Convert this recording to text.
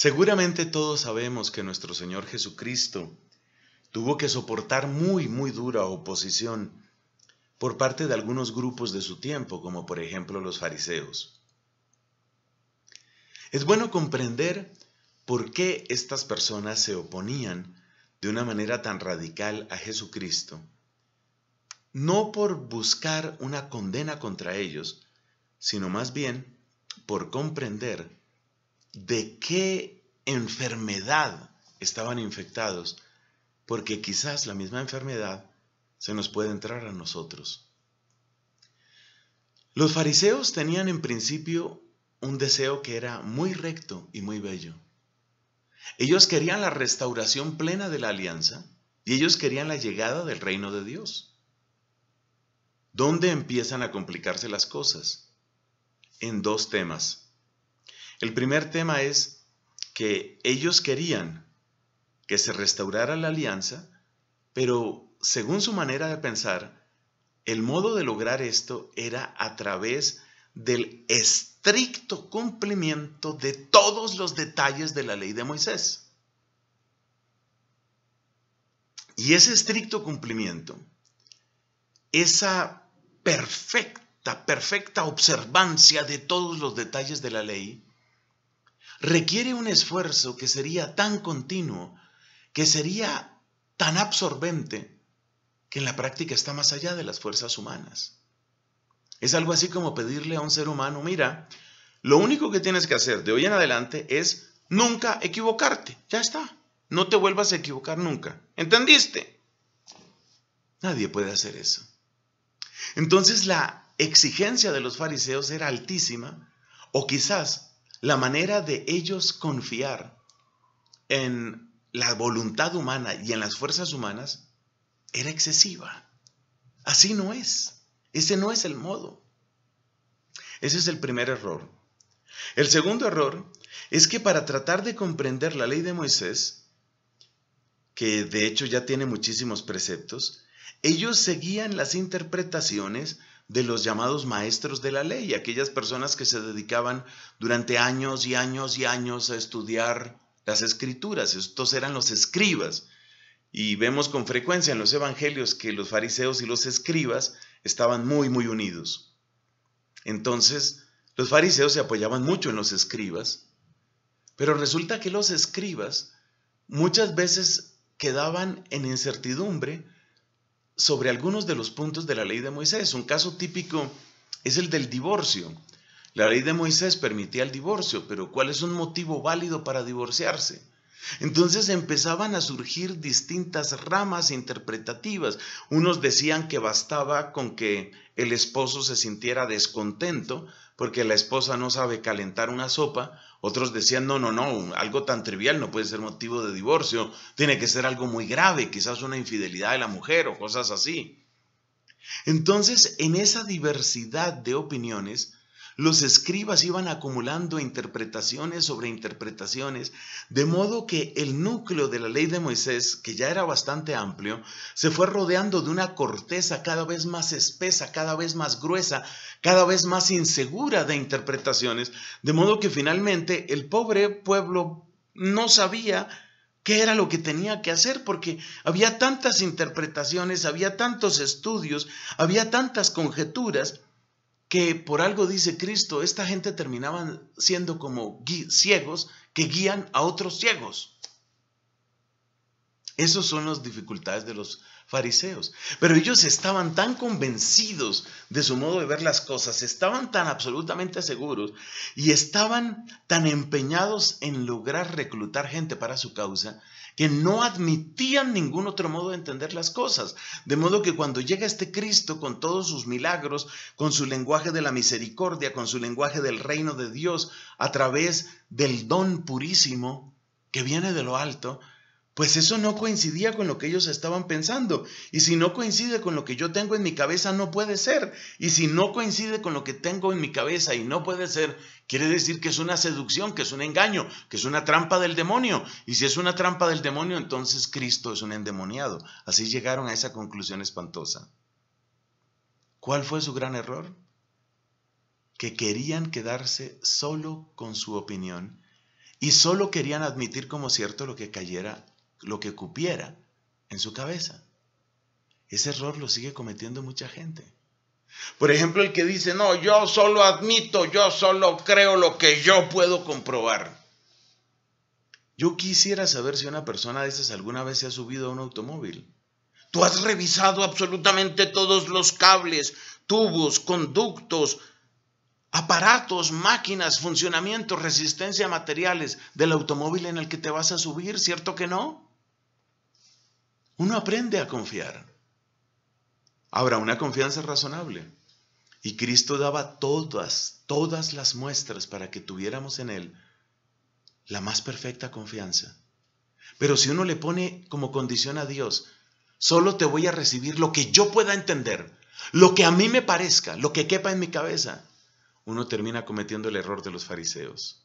Seguramente todos sabemos que nuestro Señor Jesucristo tuvo que soportar muy, muy dura oposición por parte de algunos grupos de su tiempo, como por ejemplo los fariseos. Es bueno comprender por qué estas personas se oponían de una manera tan radical a Jesucristo, no por buscar una condena contra ellos, sino más bien por comprender de qué enfermedad estaban infectados, porque quizás la misma enfermedad se nos puede entrar a nosotros. Los fariseos tenían en principio un deseo que era muy recto y muy bello. Ellos querían la restauración plena de la alianza y ellos querían la llegada del reino de Dios. ¿Dónde empiezan a complicarse las cosas? En dos temas. El primer tema es que ellos querían que se restaurara la alianza, pero según su manera de pensar, el modo de lograr esto era a través del estricto cumplimiento de todos los detalles de la ley de Moisés. Y ese estricto cumplimiento, esa perfecta, perfecta observancia de todos los detalles de la ley, requiere un esfuerzo que sería tan continuo, que sería tan absorbente, que en la práctica está más allá de las fuerzas humanas. Es algo así como pedirle a un ser humano, mira, lo único que tienes que hacer de hoy en adelante es nunca equivocarte. Ya está. No te vuelvas a equivocar nunca. ¿Entendiste? Nadie puede hacer eso. Entonces la exigencia de los fariseos era altísima, o quizás la manera de ellos confiar en la voluntad humana y en las fuerzas humanas era excesiva. Así no es. Ese no es el modo. Ese es el primer error. El segundo error es que para tratar de comprender la ley de Moisés, que de hecho ya tiene muchísimos preceptos, ellos seguían las interpretaciones de los llamados maestros de la ley, aquellas personas que se dedicaban durante años y años y años a estudiar las escrituras. Estos eran los escribas. Y vemos con frecuencia en los evangelios que los fariseos y los escribas estaban muy, muy unidos. Entonces, los fariseos se apoyaban mucho en los escribas, pero resulta que los escribas muchas veces quedaban en incertidumbre sobre algunos de los puntos de la ley de Moisés. Un caso típico es el del divorcio. La ley de Moisés permitía el divorcio, pero ¿cuál es un motivo válido para divorciarse? Entonces empezaban a surgir distintas ramas interpretativas. Unos decían que bastaba con que el esposo se sintiera descontento porque la esposa no sabe calentar una sopa. Otros decían, no, no, no, algo tan trivial no puede ser motivo de divorcio. Tiene que ser algo muy grave, quizás una infidelidad de la mujer o cosas así. Entonces, en esa diversidad de opiniones, los escribas iban acumulando interpretaciones sobre interpretaciones, de modo que el núcleo de la ley de Moisés, que ya era bastante amplio, se fue rodeando de una corteza cada vez más espesa, cada vez más gruesa, cada vez más insegura de interpretaciones, de modo que finalmente el pobre pueblo no sabía qué era lo que tenía que hacer, porque había tantas interpretaciones, había tantos estudios, había tantas conjeturas, que por algo dice Cristo, esta gente terminaban siendo como ciegos que guían a otros ciegos. Esas son las dificultades de los fariseos. Pero ellos estaban tan convencidos de su modo de ver las cosas, estaban tan absolutamente seguros y estaban tan empeñados en lograr reclutar gente para su causa que no admitían ningún otro modo de entender las cosas. De modo que cuando llega este Cristo con todos sus milagros, con su lenguaje de la misericordia, con su lenguaje del reino de Dios, a través del don purísimo que viene de lo alto, pues eso no coincidía con lo que ellos estaban pensando. Y si no coincide con lo que yo tengo en mi cabeza, no puede ser. Y si no coincide con lo que tengo en mi cabeza y no puede ser, quiere decir que es una seducción, que es un engaño, que es una trampa del demonio. Y si es una trampa del demonio, entonces Cristo es un endemoniado. Así llegaron a esa conclusión espantosa. ¿Cuál fue su gran error? Que querían quedarse solo con su opinión y solo querían admitir como cierto lo que cayera lo que cupiera en su cabeza. Ese error lo sigue cometiendo mucha gente. Por ejemplo, el que dice, no, yo solo admito, yo solo creo lo que yo puedo comprobar. Yo quisiera saber si una persona de esas alguna vez se ha subido a un automóvil. Tú has revisado absolutamente todos los cables, tubos, conductos, aparatos, máquinas, funcionamiento, resistencia a materiales del automóvil en el que te vas a subir, ¿cierto que no? uno aprende a confiar. Habrá una confianza razonable. Y Cristo daba todas, todas las muestras para que tuviéramos en Él la más perfecta confianza. Pero si uno le pone como condición a Dios, solo te voy a recibir lo que yo pueda entender, lo que a mí me parezca, lo que quepa en mi cabeza, uno termina cometiendo el error de los fariseos.